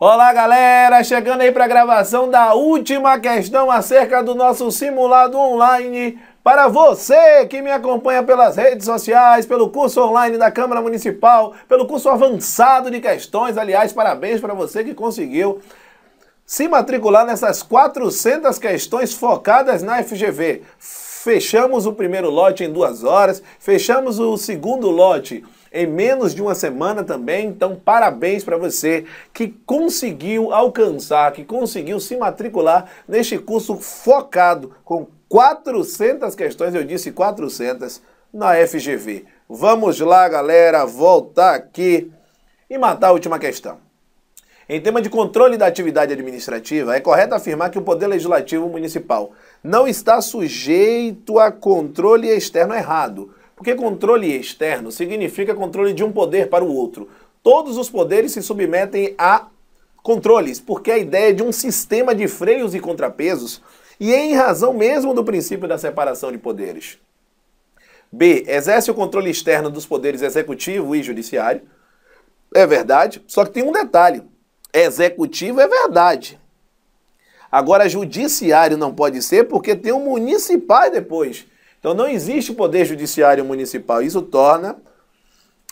Olá, galera! Chegando aí para a gravação da última questão acerca do nosso simulado online. Para você que me acompanha pelas redes sociais, pelo curso online da Câmara Municipal, pelo curso avançado de questões, aliás, parabéns para você que conseguiu se matricular nessas 400 questões focadas na FGV Fechamos o primeiro lote em duas horas, fechamos o segundo lote em menos de uma semana também. Então, parabéns para você que conseguiu alcançar, que conseguiu se matricular neste curso focado com 400 questões, eu disse 400, na FGV. Vamos lá, galera, voltar aqui e matar a última questão. Em tema de controle da atividade administrativa, é correto afirmar que o Poder Legislativo Municipal não está sujeito a controle externo errado, porque controle externo significa controle de um poder para o outro. Todos os poderes se submetem a controles, porque a ideia é de um sistema de freios e contrapesos e é em razão mesmo do princípio da separação de poderes. B. Exerce o controle externo dos poderes executivo e judiciário. É verdade, só que tem um detalhe executivo é verdade. Agora, judiciário não pode ser porque tem um municipal depois. Então, não existe poder judiciário municipal. Isso torna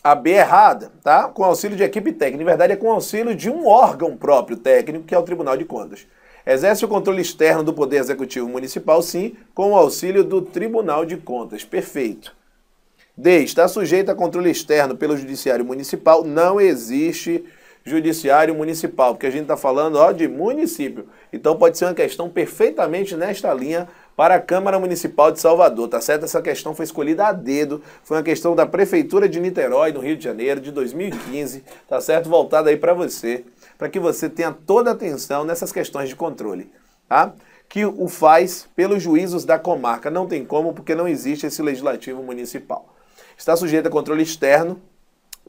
a B errada, tá? Com auxílio de equipe técnica. Na verdade, é com auxílio de um órgão próprio técnico, que é o Tribunal de Contas. Exerce o controle externo do Poder Executivo Municipal, sim, com o auxílio do Tribunal de Contas. Perfeito. D. Está sujeito a controle externo pelo Judiciário Municipal. Não existe Judiciário Municipal, porque a gente está falando ó, de município. Então pode ser uma questão perfeitamente nesta linha para a Câmara Municipal de Salvador, tá certo? Essa questão foi escolhida a dedo, foi uma questão da Prefeitura de Niterói, no Rio de Janeiro, de 2015, tá certo? Voltada aí para você, para que você tenha toda a atenção nessas questões de controle, tá? Que o faz pelos juízos da comarca. Não tem como, porque não existe esse legislativo municipal. Está sujeito a controle externo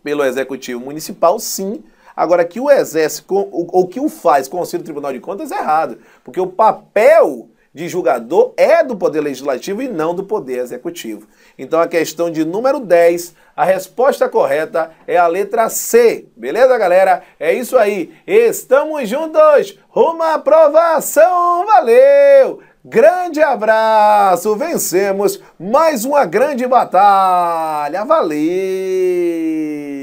pelo Executivo Municipal, sim, Agora, que o exército, ou que o faz com o Conselho Tribunal de Contas é errado, porque o papel de julgador é do Poder Legislativo e não do Poder Executivo. Então, a questão de número 10, a resposta correta é a letra C. Beleza, galera? É isso aí. Estamos juntos! Uma aprovação! Valeu! Grande abraço! Vencemos mais uma grande batalha! Valeu!